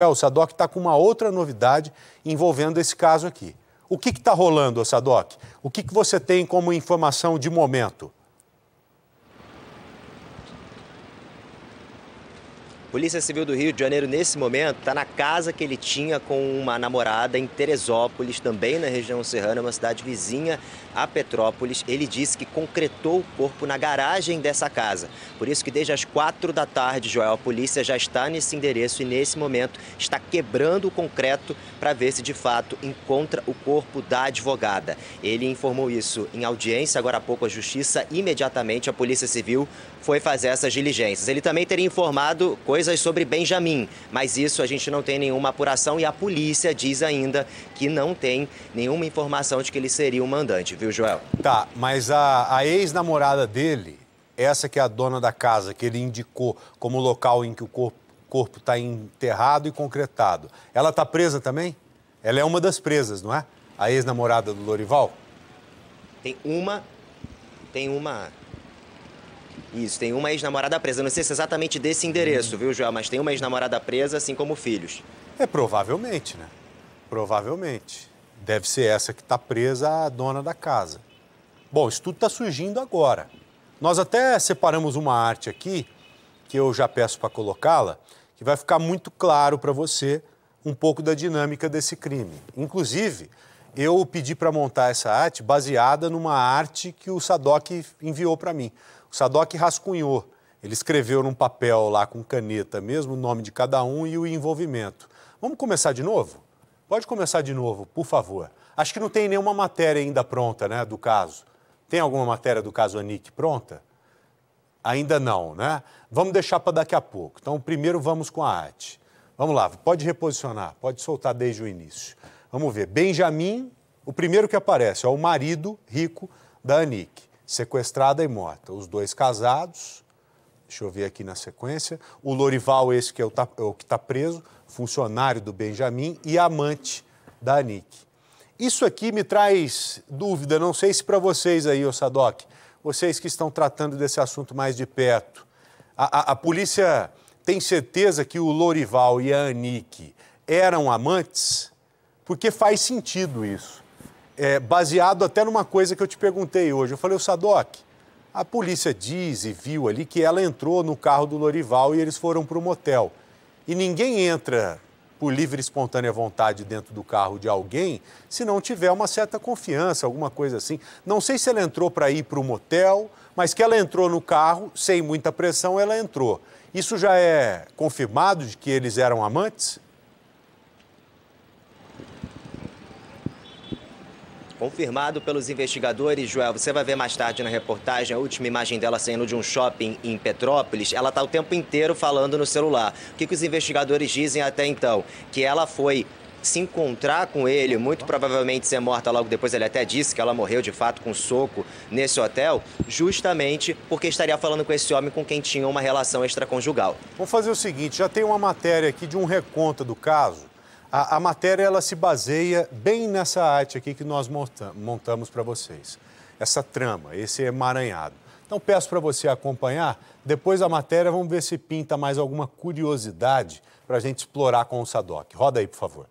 É, o Sadoc está com uma outra novidade envolvendo esse caso aqui. O que está rolando, Sadoc? O que, que você tem como informação de momento? Polícia Civil do Rio de Janeiro, nesse momento, está na casa que ele tinha com uma namorada em Teresópolis, também na região serrana, uma cidade vizinha a Petrópolis. Ele disse que concretou o corpo na garagem dessa casa. Por isso que desde as quatro da tarde, Joel, a polícia já está nesse endereço e nesse momento está quebrando o concreto para ver se de fato encontra o corpo da advogada. Ele informou isso em audiência agora há pouco à justiça. Imediatamente a Polícia Civil foi fazer essas diligências. Ele também teria informado com coisas sobre Benjamin, mas isso a gente não tem nenhuma apuração e a polícia diz ainda que não tem nenhuma informação de que ele seria o mandante, viu, Joel? Tá, mas a, a ex-namorada dele, essa que é a dona da casa, que ele indicou como local em que o corpo está enterrado e concretado, ela está presa também? Ela é uma das presas, não é? A ex-namorada do Lorival? Tem uma. Tem uma isso, tem uma ex-namorada presa. Não sei se é exatamente desse endereço, hum. viu, Joel? Mas tem uma ex-namorada presa, assim como filhos. É, provavelmente, né? Provavelmente. Deve ser essa que está presa a dona da casa. Bom, isso tudo está surgindo agora. Nós até separamos uma arte aqui, que eu já peço para colocá-la, que vai ficar muito claro para você um pouco da dinâmica desse crime. Inclusive, eu pedi para montar essa arte baseada numa arte que o Sadoc enviou para mim. O Sadoc rascunhou. Ele escreveu num papel lá com caneta mesmo o nome de cada um e o envolvimento. Vamos começar de novo? Pode começar de novo, por favor. Acho que não tem nenhuma matéria ainda pronta, né, do caso. Tem alguma matéria do caso Anik pronta? Ainda não, né? Vamos deixar para daqui a pouco. Então, primeiro vamos com a arte. Vamos lá, pode reposicionar, pode soltar desde o início. Vamos ver. Benjamin, o primeiro que aparece, é o marido rico da Anik sequestrada e morta. Os dois casados, deixa eu ver aqui na sequência, o Lorival, esse que é o, tá, é o que está preso, funcionário do Benjamin e amante da Anique. Isso aqui me traz dúvida, não sei se para vocês aí, ô Sadoc, vocês que estão tratando desse assunto mais de perto. A, a, a polícia tem certeza que o Lorival e a Anique eram amantes? Porque faz sentido isso é, baseado até numa coisa que eu te perguntei hoje. Eu falei, o Sadoc, a polícia diz e viu ali que ela entrou no carro do Lorival e eles foram para o motel. E ninguém entra por livre e espontânea vontade dentro do carro de alguém se não tiver uma certa confiança, alguma coisa assim. Não sei se ela entrou para ir para o motel, mas que ela entrou no carro, sem muita pressão, ela entrou. Isso já é confirmado de que eles eram amantes? confirmado pelos investigadores. Joel, você vai ver mais tarde na reportagem a última imagem dela saindo de um shopping em Petrópolis. Ela está o tempo inteiro falando no celular. O que, que os investigadores dizem até então? Que ela foi se encontrar com ele, muito provavelmente ser morta logo depois. Ele até disse que ela morreu de fato com um soco nesse hotel, justamente porque estaria falando com esse homem com quem tinha uma relação extraconjugal. Vamos fazer o seguinte: já tem uma matéria aqui de um reconto do caso. A, a matéria ela se baseia bem nessa arte aqui que nós monta, montamos para vocês. Essa trama, esse emaranhado. Então peço para você acompanhar. Depois da matéria, vamos ver se pinta mais alguma curiosidade para a gente explorar com o Sadoc. Roda aí, por favor.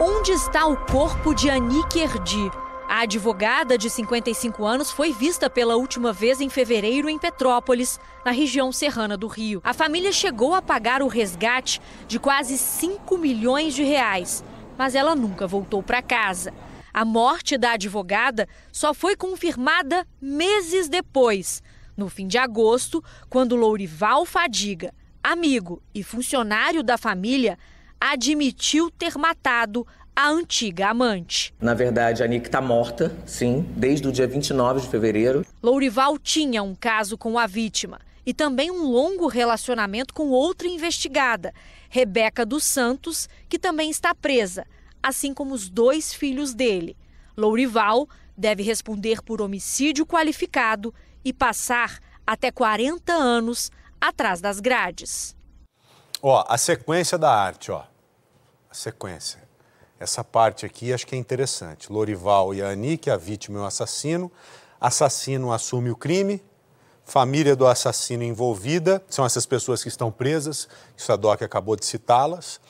Onde está o corpo de Anik Erdi? A advogada de 55 anos foi vista pela última vez em fevereiro em Petrópolis, na região serrana do Rio. A família chegou a pagar o resgate de quase 5 milhões de reais, mas ela nunca voltou para casa. A morte da advogada só foi confirmada meses depois, no fim de agosto, quando Lourival Fadiga, amigo e funcionário da família, admitiu ter matado a antiga amante. Na verdade, a Nick está morta, sim, desde o dia 29 de fevereiro. Lourival tinha um caso com a vítima e também um longo relacionamento com outra investigada, Rebeca dos Santos, que também está presa, assim como os dois filhos dele. Lourival deve responder por homicídio qualificado e passar até 40 anos atrás das grades. Ó, a sequência da arte, ó. A sequência. Essa parte aqui acho que é interessante. Lorival e a Anique, a vítima e o assassino. Assassino assume o crime. Família do assassino envolvida, são essas pessoas que estão presas, isso a acabou de citá-las.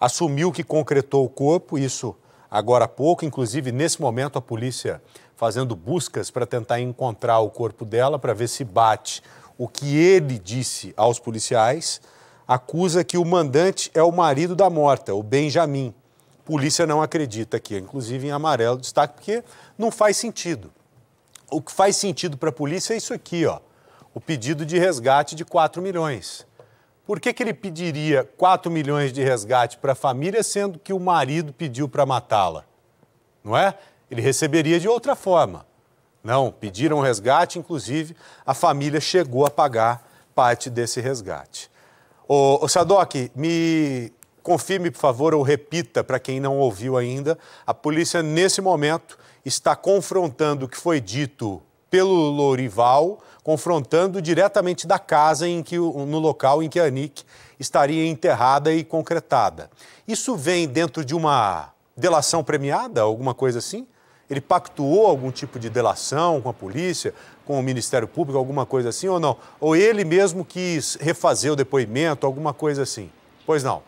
Assumiu que concretou o corpo, isso agora há pouco, inclusive nesse momento a polícia fazendo buscas para tentar encontrar o corpo dela, para ver se bate o que ele disse aos policiais. Acusa que o mandante é o marido da morta, o Benjamin polícia não acredita aqui, inclusive em amarelo destaque, porque não faz sentido. O que faz sentido para a polícia é isso aqui, ó, o pedido de resgate de 4 milhões. Por que, que ele pediria 4 milhões de resgate para a família, sendo que o marido pediu para matá-la? Não é? Ele receberia de outra forma. Não, pediram resgate, inclusive a família chegou a pagar parte desse resgate. O Sadoc, me confirme, por favor, ou repita para quem não ouviu ainda, a polícia nesse momento está confrontando o que foi dito pelo Lourival, confrontando diretamente da casa em que no local em que a Nick estaria enterrada e concretada. Isso vem dentro de uma delação premiada, alguma coisa assim? Ele pactuou algum tipo de delação com a polícia, com o Ministério Público, alguma coisa assim ou não? Ou ele mesmo quis refazer o depoimento, alguma coisa assim? Pois não.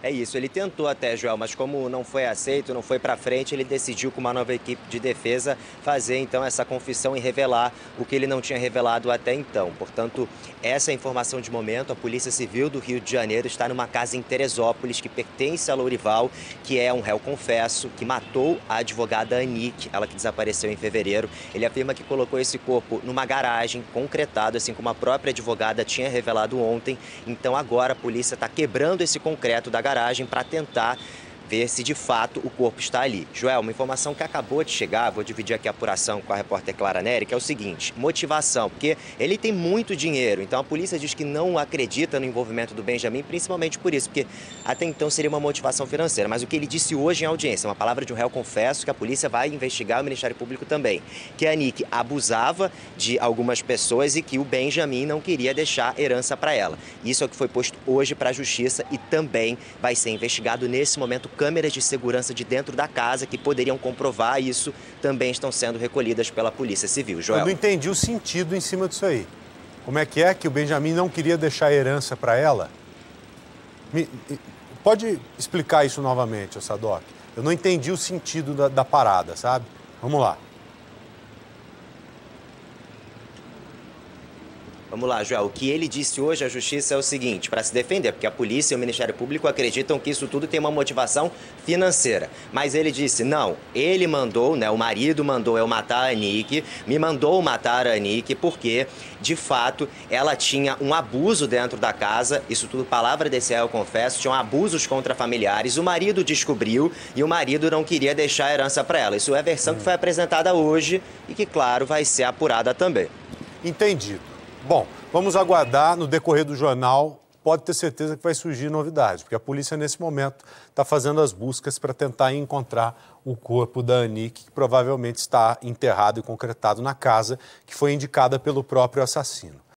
É isso, ele tentou até, Joel, mas como não foi aceito, não foi para frente, ele decidiu com uma nova equipe de defesa fazer então essa confissão e revelar o que ele não tinha revelado até então. Portanto, essa é a informação de momento. A Polícia Civil do Rio de Janeiro está numa casa em Teresópolis que pertence a Lourival, que é um réu confesso, que matou a advogada Anique, ela que desapareceu em fevereiro. Ele afirma que colocou esse corpo numa garagem concretado, assim como a própria advogada tinha revelado ontem. Então agora a polícia está quebrando esse concreto da garagem para tentar ver se de fato o corpo está ali. Joel, uma informação que acabou de chegar, vou dividir aqui a apuração com a repórter Clara Neri, que é o seguinte: motivação, porque ele tem muito dinheiro, então a polícia diz que não acredita no envolvimento do Benjamin, principalmente por isso, porque até então seria uma motivação financeira. Mas o que ele disse hoje em audiência, uma palavra de um réu confesso que a polícia vai investigar, o Ministério Público também, que a Nick abusava de algumas pessoas e que o Benjamin não queria deixar herança para ela. Isso é o que foi posto hoje para a justiça e também vai ser investigado nesse momento câmeras de segurança de dentro da casa que poderiam comprovar isso também estão sendo recolhidas pela Polícia Civil. Joel. Eu não entendi o sentido em cima disso aí. Como é que é que o Benjamin não queria deixar herança para ela? Me, pode explicar isso novamente, Sadoc? Eu não entendi o sentido da, da parada, sabe? Vamos lá. Vamos lá, Joel. O que ele disse hoje à justiça é o seguinte, para se defender, porque a polícia e o Ministério Público acreditam que isso tudo tem uma motivação financeira. Mas ele disse: "Não, ele mandou, né, o marido mandou eu matar a Nick, me mandou matar a Nick porque, de fato, ela tinha um abuso dentro da casa, isso tudo palavra desse é, eu confesso, tinham abusos contra familiares. O marido descobriu e o marido não queria deixar a herança para ela. Isso é a versão que foi apresentada hoje e que, claro, vai ser apurada também. Entendido. Bom, vamos aguardar no decorrer do jornal. Pode ter certeza que vai surgir novidade, porque a polícia, nesse momento, está fazendo as buscas para tentar encontrar o corpo da Anique, que provavelmente está enterrado e concretado na casa que foi indicada pelo próprio assassino.